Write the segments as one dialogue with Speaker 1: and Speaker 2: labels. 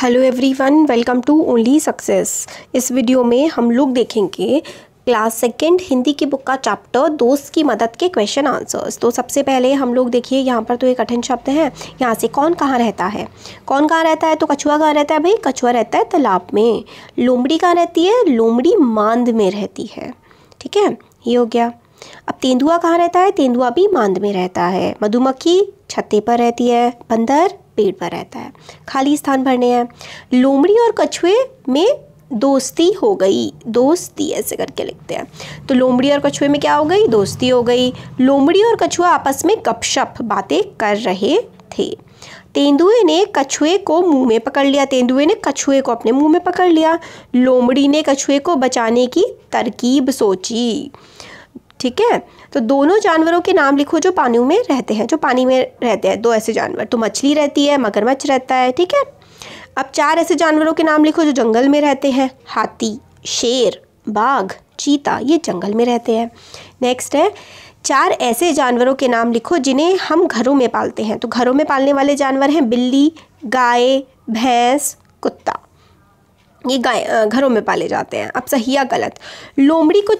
Speaker 1: hello everyone welcome to only success इस video में हम लोग देखेंगे क्लास सेकेंड हिंदी की बुक का चैप्टर दोस्त की मदद के क्वेश्चन आंसर्स तो सबसे पहले हम लोग देखिए यहाँ पर तो एक कठिन शब्द है यहाँ से कौन कहाँ रहता है कौन कहाँ रहता है तो कछुआ कहाँ रहता है भाई कछुआ रहता है तालाब में लोमड़ी कहाँ रहती है लोमड़ी मांद में रहती है ठीक है ये हो गया अब तेंदुआ कहाँ रहता है तेंदुआ भी मांद में रहता है मधुमक्खी छत्ते पर रहती है बंदर पेट पर रहता है खाली स्थान भरने हैं लोमड़ी और कछुए में दोस्ती हो गई दोस्ती ऐसे करके लिखते हैं तो लोमड़ी और कछुए में क्या हो गई दोस्ती हो गई लोमड़ी और कछुआ आपस में गपशप बातें कर रहे थे तेंदुए ने कछुए को मुंह में पकड़ लिया तेंदुए ने कछुए को अपने मुंह में पकड़ लिया लोमड़ी ने कछुए को बचाने की तरकीब सोची ठीक है तो दोनों जानवरों के नाम लिखो जो पानी में रहते हैं जो पानी में रहते हैं दो ऐसे जानवर तो मछली रहती है मगरमच्छ रहता है ठीक है अब चार ऐसे जानवरों के नाम लिखो जो जंगल में रहते हैं हाथी शेर बाघ चीता ये जंगल में रहते हैं नेक्स्ट है चार ऐसे जानवरों के नाम लिखो जिन्हें हम घरों में पालते हैं तो घरों में पालने वाले जानवर हैं बिल्ली गाय भैंस कुत्ता ये गाय घरों में पाले जाते हैं अब सही या गलत लोमड़ी को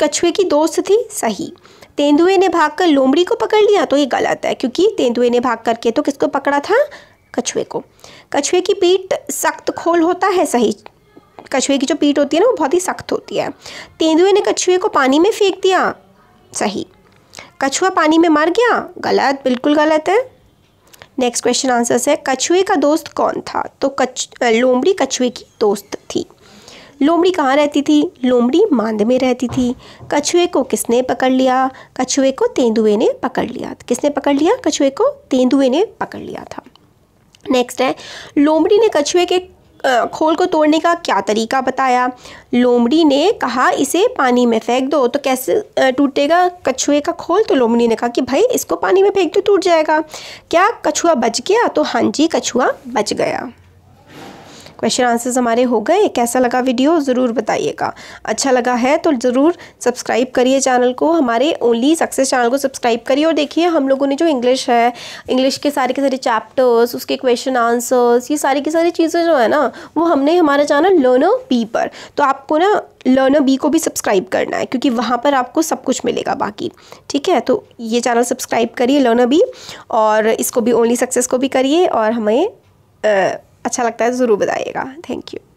Speaker 1: कछुए की दोस्त थी सही तेंदुए ने भागकर लोमड़ी को पकड़ लिया तो ये गलत है क्योंकि तेंदुए ने भाग करके तो किसको पकड़ा था कछुए को कछुए की पीठ सख्त खोल होता है सही कछुए की जो पीठ होती है ना वो बहुत ही सख्त होती है तेंदुए ने कछुए को पानी में फेंक दिया सही कछुआ पानी में मर गया गलत बिल्कुल गलत है नेक्स्ट क्वेश्चन आंसर है कछुए का दोस्त कौन था तो कछ लोमड़ी कछुए की दोस्त थी लोमड़ी कहाँ रहती थी लोमड़ी मांद में रहती थी कछुए को किसने पकड़ लिया कछुए को तेंदुए ने पकड़ लिया किसने पकड़ लिया कछुए को तेंदुए ने पकड़ लिया था नेक्स्ट है लोमड़ी ने कछुए के खोल को तोड़ने का क्या तरीका बताया लोमड़ी ने कहा इसे पानी में फेंक दो तो कैसे टूटेगा कछुए का खोल तो लोमड़ी ने कहा कि भाई इसको पानी में फेंक दो टूट जाएगा क्या कछुआ बच गया तो हाँ जी कछुआ बच गया क्वेश्चन आंसर्स हमारे हो गए कैसा लगा वीडियो ज़रूर बताइएगा अच्छा लगा है तो ज़रूर सब्सक्राइब करिए चैनल को हमारे ओनली सक्सेस चैनल को सब्सक्राइब करिए और देखिए हम लोगों ने जो इंग्लिश है इंग्लिश के सारे के सारे चैप्टर्स उसके क्वेश्चन आंसर्स ये सारी की सारी चीज़ें जो है ना वो हमने हमारा चैनल लर्नो बी पर तो आपको ना लर्नो बी को भी सब्सक्राइब करना है क्योंकि वहाँ पर आपको सब कुछ मिलेगा बाकी ठीक है तो ये चैनल सब्सक्राइब करिए लर्नो बी और इसको भी ओनली सक्सेस को भी करिए और हमें आ, अच्छा लगता है ज़रूर बताइएगा थैंक यू